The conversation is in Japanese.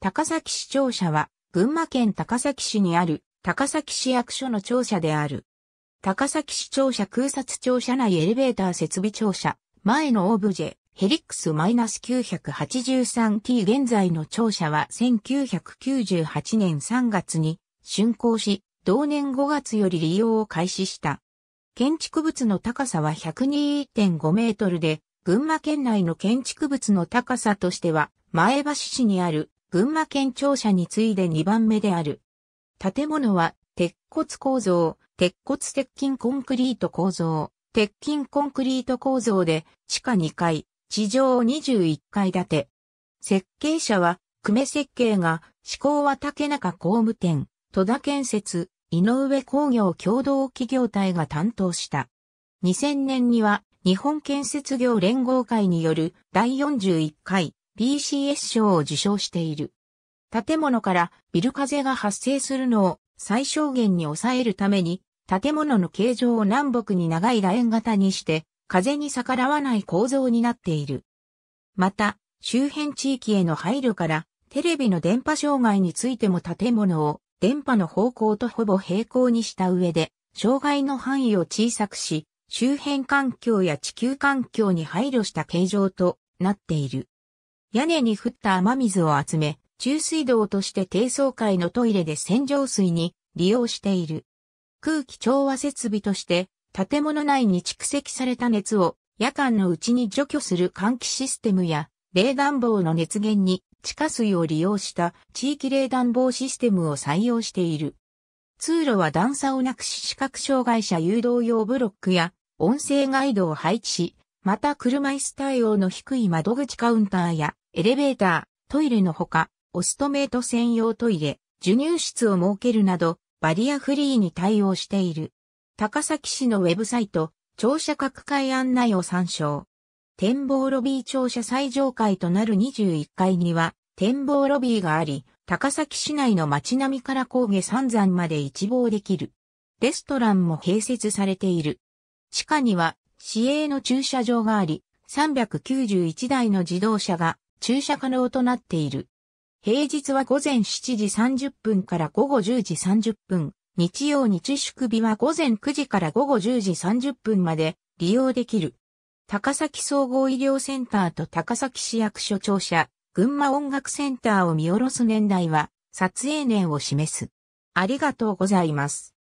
高崎市庁舎は、群馬県高崎市にある、高崎市役所の庁舎である。高崎市庁舎空撮庁舎内エレベーター設備庁舎、前のオブジェ、ヘリックス -983T 現在の庁舎は1998年3月に竣工し、同年5月より利用を開始した。建築物の高さは102.5メートルで、群馬県内の建築物の高さとしては、前橋市にある群馬県庁舎に次いで2番目である。建物は、鉄骨構造、鉄骨鉄筋コンクリート構造、鉄筋コンクリート構造で、地下2階、地上21階建て。設計者は、久米設計が、志向は竹中工務店、戸田建設、井上工業共同企業体が担当した。2000年には、日本建設業連合会による第41回 PCS 賞を受賞している。建物からビル風が発生するのを最小限に抑えるために、建物の形状を南北に長い楕円型にして、風に逆らわない構造になっている。また、周辺地域への配慮から、テレビの電波障害についても建物を電波の方向とほぼ平行にした上で、障害の範囲を小さくし、周辺環境や地球環境に配慮した形状となっている。屋根に降った雨水を集め、中水道として低層階のトイレで洗浄水に利用している。空気調和設備として、建物内に蓄積された熱を夜間のうちに除去する換気システムや、冷暖房の熱源に地下水を利用した地域冷暖房システムを採用している。通路は段差をなくし視覚障害者誘導用ブロックや音声ガイドを配置し、また車椅子対応の低い窓口カウンターやエレベーター、トイレのほか、オストメイト専用トイレ、授乳室を設けるなど、バリアフリーに対応している。高崎市のウェブサイト、庁舎各階案内を参照。展望ロビー庁舎最上階となる21階には、展望ロビーがあり、高崎市内の街並みから峠三山まで一望できる。レストランも併設されている。地下には市営の駐車場があり、391台の自動車が駐車可能となっている。平日は午前7時30分から午後10時30分、日曜日祝日は午前9時から午後10時30分まで利用できる。高崎総合医療センターと高崎市役所庁舎、群馬音楽センターを見下ろす年代は、撮影年を示す。ありがとうございます。